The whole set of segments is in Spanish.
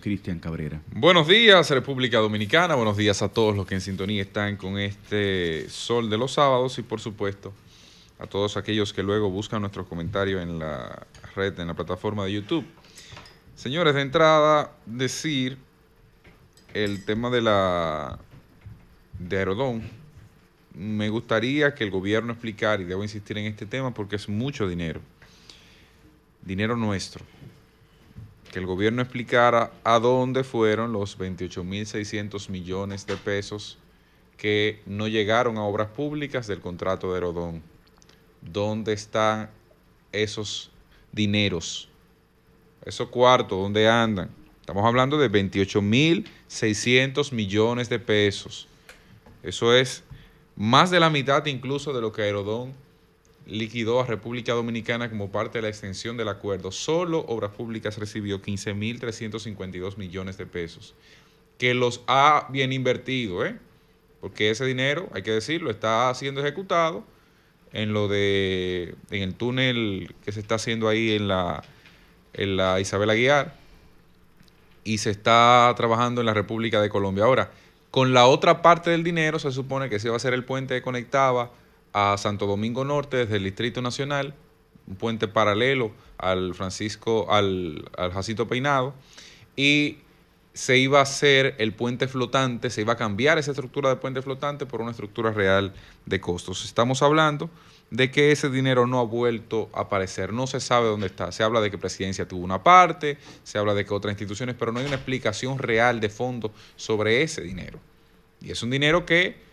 Cristian Cabrera. Buenos días República Dominicana, buenos días a todos los que en sintonía están con este sol de los sábados y por supuesto a todos aquellos que luego buscan nuestros comentarios en la red, en la plataforma de YouTube. Señores, de entrada decir el tema de la de Aerodón. Me gustaría que el gobierno explicara, y debo insistir en este tema porque es mucho dinero, dinero nuestro, que el gobierno explicara a dónde fueron los 28.600 millones de pesos que no llegaron a obras públicas del contrato de Herodón. ¿Dónde están esos dineros? Esos cuarto ¿dónde andan? Estamos hablando de 28.600 millones de pesos. Eso es más de la mitad incluso de lo que Herodón liquidó a República Dominicana como parte de la extensión del acuerdo. Solo Obras Públicas recibió 15.352 millones de pesos, que los ha bien invertido, ¿eh? porque ese dinero, hay que decirlo, está siendo ejecutado en lo de en el túnel que se está haciendo ahí en la, en la Isabel Aguiar y se está trabajando en la República de Colombia. Ahora, con la otra parte del dinero se supone que se va a hacer el puente que conectaba a Santo Domingo Norte desde el Distrito Nacional, un puente paralelo al Francisco, al, al Peinado, y se iba a hacer el puente flotante, se iba a cambiar esa estructura de puente flotante por una estructura real de costos. Estamos hablando de que ese dinero no ha vuelto a aparecer, no se sabe dónde está. Se habla de que Presidencia tuvo una parte, se habla de que otras instituciones, pero no hay una explicación real de fondo sobre ese dinero. Y es un dinero que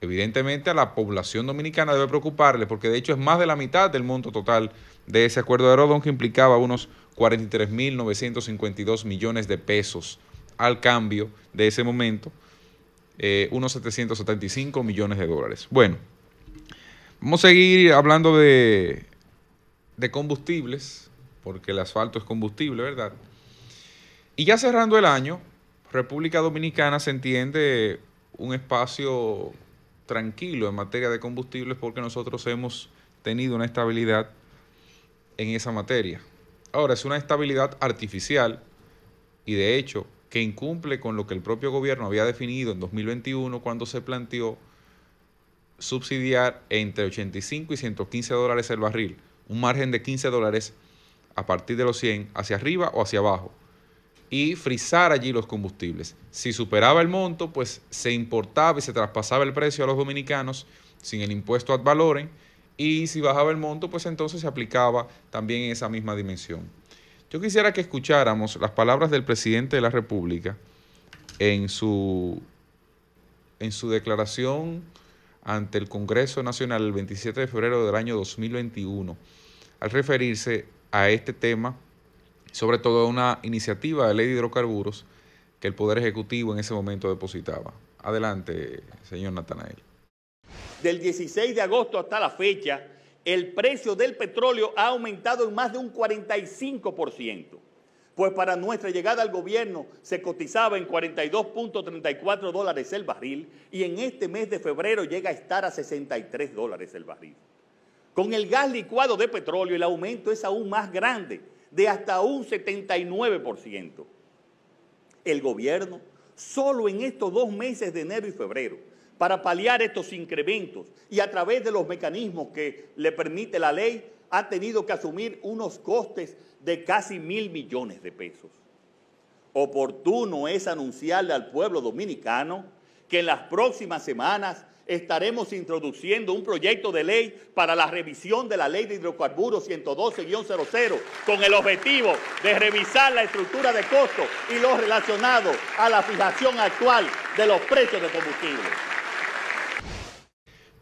evidentemente a la población dominicana debe preocuparle, porque de hecho es más de la mitad del monto total de ese acuerdo de Rodón que implicaba unos 43.952 millones de pesos al cambio de ese momento, eh, unos 775 millones de dólares. Bueno, vamos a seguir hablando de, de combustibles, porque el asfalto es combustible, ¿verdad? Y ya cerrando el año, República Dominicana se entiende un espacio tranquilo en materia de combustibles porque nosotros hemos tenido una estabilidad en esa materia. Ahora, es una estabilidad artificial y de hecho que incumple con lo que el propio gobierno había definido en 2021 cuando se planteó subsidiar entre 85 y 115 dólares el barril, un margen de 15 dólares a partir de los 100 hacia arriba o hacia abajo y frizar allí los combustibles. Si superaba el monto, pues se importaba y se traspasaba el precio a los dominicanos sin el impuesto ad valorem y si bajaba el monto, pues entonces se aplicaba también en esa misma dimensión. Yo quisiera que escucháramos las palabras del presidente de la República en su, en su declaración ante el Congreso Nacional el 27 de febrero del año 2021 al referirse a este tema sobre todo una iniciativa de ley de hidrocarburos que el Poder Ejecutivo en ese momento depositaba. Adelante, señor Natanael. Del 16 de agosto hasta la fecha, el precio del petróleo ha aumentado en más de un 45%, pues para nuestra llegada al gobierno se cotizaba en 42.34 dólares el barril y en este mes de febrero llega a estar a 63 dólares el barril. Con el gas licuado de petróleo el aumento es aún más grande, de hasta un 79%. El gobierno, solo en estos dos meses de enero y febrero, para paliar estos incrementos y a través de los mecanismos que le permite la ley, ha tenido que asumir unos costes de casi mil millones de pesos. Oportuno es anunciarle al pueblo dominicano que en las próximas semanas estaremos introduciendo un proyecto de ley para la revisión de la ley de hidrocarburos 112-00 con el objetivo de revisar la estructura de costos y lo relacionado a la fijación actual de los precios de combustible.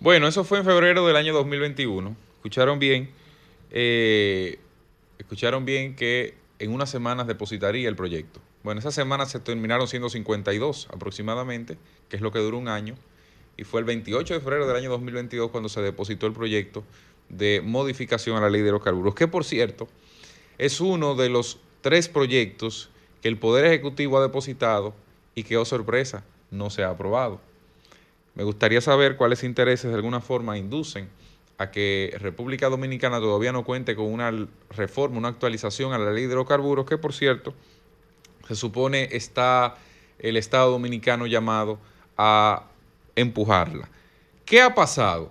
Bueno, eso fue en febrero del año 2021. Escucharon bien, eh, escucharon bien que en unas semanas depositaría el proyecto. Bueno, esas semanas se terminaron 152 aproximadamente, que es lo que duró un año y fue el 28 de febrero del año 2022 cuando se depositó el proyecto de modificación a la ley de los carburos, que por cierto es uno de los tres proyectos que el Poder Ejecutivo ha depositado y que, oh sorpresa, no se ha aprobado. Me gustaría saber cuáles intereses de alguna forma inducen a que República Dominicana todavía no cuente con una reforma, una actualización a la ley de hidrocarburos que por cierto, se supone está el Estado dominicano llamado a empujarla. ¿Qué ha pasado?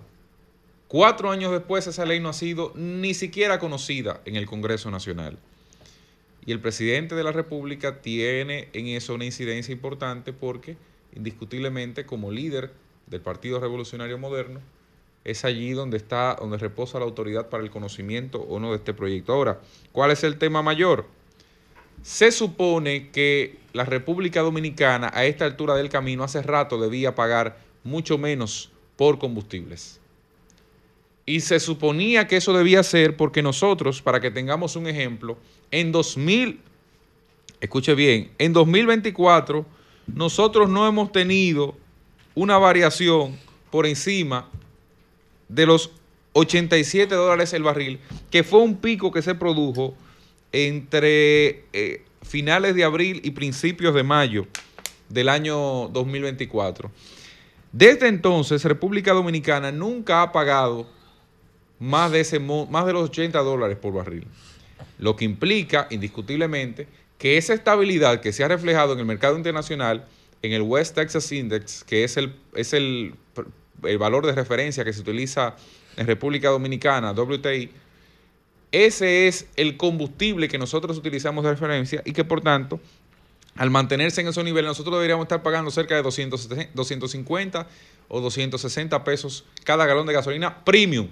Cuatro años después esa ley no ha sido ni siquiera conocida en el Congreso Nacional. Y el presidente de la República tiene en eso una incidencia importante porque indiscutiblemente como líder del Partido Revolucionario Moderno, es allí donde está, donde reposa la autoridad para el conocimiento o no de este proyecto. Ahora, ¿cuál es el tema mayor? Se supone que la República Dominicana a esta altura del camino hace rato debía pagar mucho menos por combustibles. Y se suponía que eso debía ser porque nosotros, para que tengamos un ejemplo, en 2000, escuche bien, en 2024 nosotros no hemos tenido una variación por encima de los 87 dólares el barril, que fue un pico que se produjo entre eh, finales de abril y principios de mayo del año 2024. Desde entonces, República Dominicana nunca ha pagado más de, ese, más de los 80 dólares por barril, lo que implica indiscutiblemente que esa estabilidad que se ha reflejado en el mercado internacional, en el West Texas Index, que es el, es el, el valor de referencia que se utiliza en República Dominicana, WTI, ese es el combustible que nosotros utilizamos de referencia y que por tanto al mantenerse en esos niveles, nosotros deberíamos estar pagando cerca de 200, 250 o 260 pesos cada galón de gasolina premium.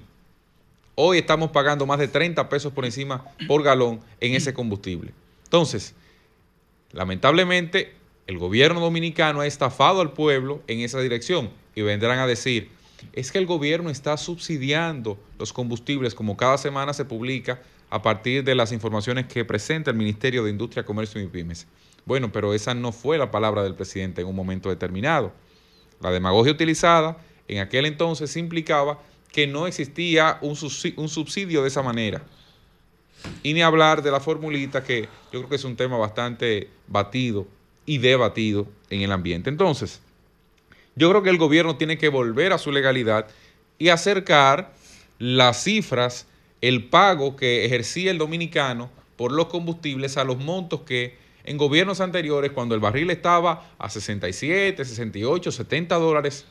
Hoy estamos pagando más de 30 pesos por encima por galón en ese combustible. Entonces, lamentablemente, el gobierno dominicano ha estafado al pueblo en esa dirección y vendrán a decir, es que el gobierno está subsidiando los combustibles, como cada semana se publica a partir de las informaciones que presenta el Ministerio de Industria, Comercio y Pymes. Bueno, pero esa no fue la palabra del presidente en un momento determinado. La demagogia utilizada en aquel entonces implicaba que no existía un subsidio de esa manera. Y ni hablar de la formulita que yo creo que es un tema bastante batido y debatido en el ambiente. Entonces, yo creo que el gobierno tiene que volver a su legalidad y acercar las cifras el pago que ejercía el dominicano por los combustibles a los montos que en gobiernos anteriores, cuando el barril estaba a 67, 68, 70 dólares,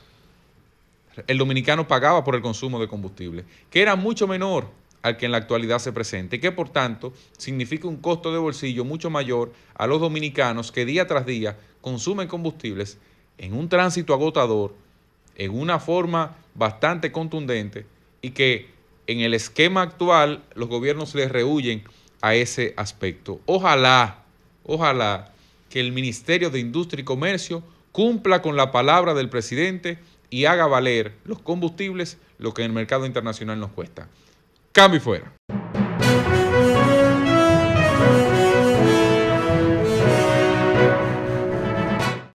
el dominicano pagaba por el consumo de combustible, que era mucho menor al que en la actualidad se presenta y que por tanto significa un costo de bolsillo mucho mayor a los dominicanos que día tras día consumen combustibles en un tránsito agotador, en una forma bastante contundente y que en el esquema actual los gobiernos les rehuyen a ese aspecto. Ojalá, ojalá que el Ministerio de Industria y Comercio cumpla con la palabra del presidente y haga valer los combustibles lo que en el mercado internacional nos cuesta. Cambio y fuera.